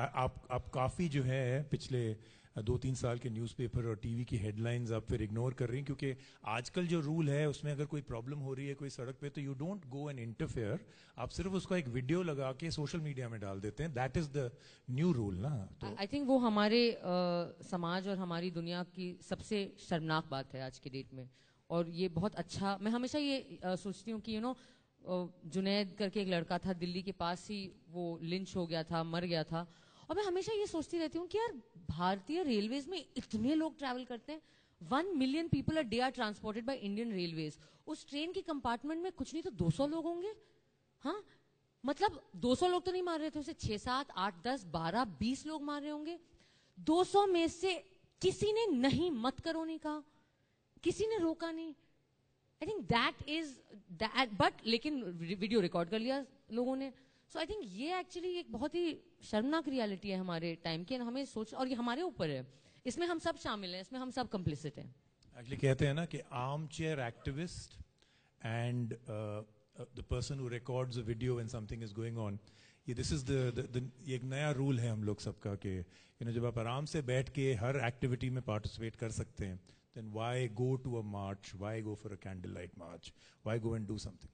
आप आप काफ़ी जो है पिछले दो तीन साल के न्यूज़पेपर और टीवी की हेडलाइंस आप फिर इग्नोर कर रही हैं क्योंकि आजकल जो रूल है उसमें अगर कोई प्रॉब्लम हो रही है कोई सड़क पे तो you don't go and interfere आप सिर्फ उसका एक वीडियो लगा के सोशल मीडिया में डाल देते हैं that is the new rule ना तो आई थिंक वो हमारे आ, समाज और हमारी दुनिया की सबसे शर्मनाक बात है आज के डेट में और ये बहुत अच्छा मैं हमेशा ये आ, सोचती हूँ कि you you know know, Junaid करके एक लड़का था दिल्ली के पास ही वो लिंच हो गया था मर गया था और मैं हमेशा ये सोचती रहती हूँ कि यार भारतीय रेलवेज में इतने लोग ट्रैवल करते हैं one million people a day are transported by Indian railways उस ट्रेन के कंपार्टमेंट में कुछ नहीं तो 200 लोग होंगे हाँ मतलब 200 लोग तो नहीं मार रहे थे उसे छह सात आठ दस बारह बीस लोग मार रहे होंगे 200 में से किसी ने नहीं मत करो नहीं कहा किसी ने रोका नहीं I think that is but लेकिन वीडियो रिकॉर्ड कर लिया लोगों ने सो आई थिंक ये एक्चुअली एक बहुत ही शर्मनाक रियलिटी है हमारे टाइम की हमें सोच और ये हमारे ऊपर है इसमें हम सब शामिल हैं इसमें हम सब कम्प्लिसिट हैं एक्चुअली कहते हैं ना कि armchair activist and the person who records a video when something is going on ये दिस इज द एक नया रूल है हम लोग सबका कि यू नो जब आप आराम से बैठ के हर एक्टिविटी में पार्टिसिपेट कर सकते हैं then why go to a march? Why go for a candlelight march? Why go and do something?